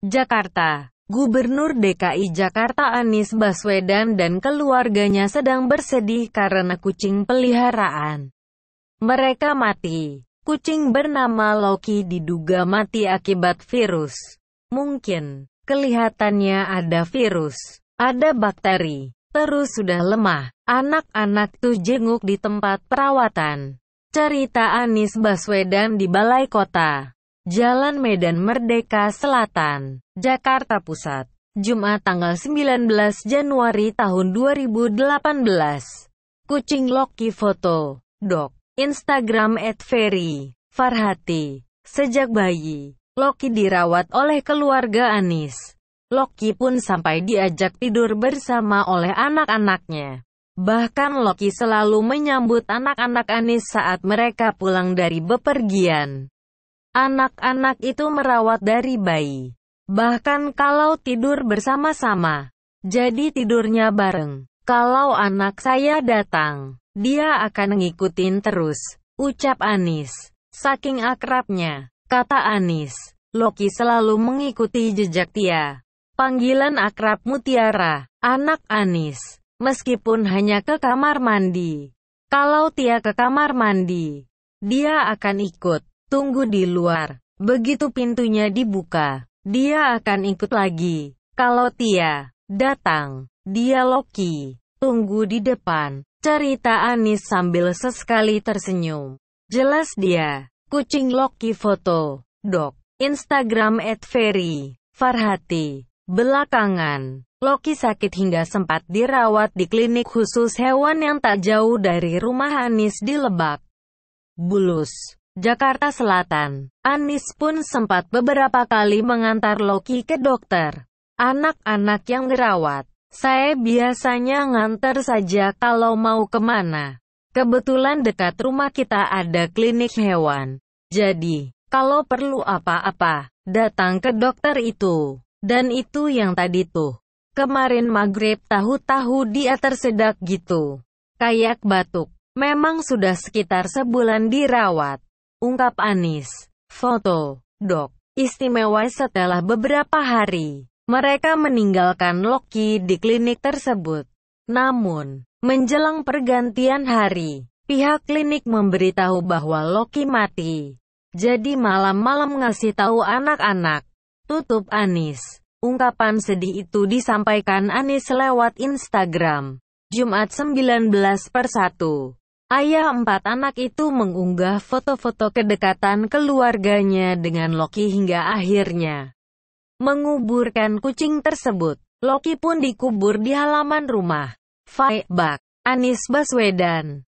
Jakarta. Gubernur DKI Jakarta Anies Baswedan dan keluarganya sedang bersedih karena kucing peliharaan. Mereka mati. Kucing bernama Loki diduga mati akibat virus. Mungkin, kelihatannya ada virus, ada bakteri, terus sudah lemah. Anak-anak tuh jenguk di tempat perawatan. Cerita Anies Baswedan di Balai Kota. Jalan Medan Merdeka Selatan, Jakarta Pusat. Jumat tanggal 19 Januari tahun 2018. Kucing Loki Foto, Dok, Instagram at Ferry, Farhati. Sejak bayi, Loki dirawat oleh keluarga Anis. Loki pun sampai diajak tidur bersama oleh anak-anaknya. Bahkan Loki selalu menyambut anak-anak Anis saat mereka pulang dari bepergian. Anak-anak itu merawat dari bayi. Bahkan kalau tidur bersama-sama. Jadi tidurnya bareng. Kalau anak saya datang, dia akan ngikutin terus. Ucap Anis. Saking akrabnya, kata Anis. Loki selalu mengikuti jejak Tia. Panggilan akrab Mutiara, anak Anis. Meskipun hanya ke kamar mandi. Kalau Tia ke kamar mandi, dia akan ikut. Tunggu di luar. Begitu pintunya dibuka, dia akan ikut lagi. Kalau Tia datang, dia Loki. Tunggu di depan. Cerita Anis sambil sesekali tersenyum. Jelas dia. Kucing Loki foto. Dok. Instagram at Ferry. Farhati. Belakangan, Loki sakit hingga sempat dirawat di klinik khusus hewan yang tak jauh dari rumah Anis di Lebak. Bulus. Jakarta Selatan. Anis pun sempat beberapa kali mengantar Loki ke dokter. Anak-anak yang ngerawat. Saya biasanya nganter saja kalau mau kemana. Kebetulan dekat rumah kita ada klinik hewan. Jadi, kalau perlu apa-apa, datang ke dokter itu. Dan itu yang tadi tuh. Kemarin maghrib tahu-tahu dia tersedak gitu. Kayak batuk. Memang sudah sekitar sebulan dirawat ungkap Anis. Foto, dok, istimewa setelah beberapa hari, mereka meninggalkan Loki di klinik tersebut. Namun, menjelang pergantian hari, pihak klinik memberitahu bahwa Loki mati. Jadi malam-malam ngasih tahu anak-anak. Tutup Anis. Ungkapan sedih itu disampaikan Anis lewat Instagram. Jumat 19 persatu. Ayah empat anak itu mengunggah foto-foto kedekatan keluarganya dengan Loki hingga akhirnya menguburkan kucing tersebut. Loki pun dikubur di halaman rumah. Faik Bak, Anies Baswedan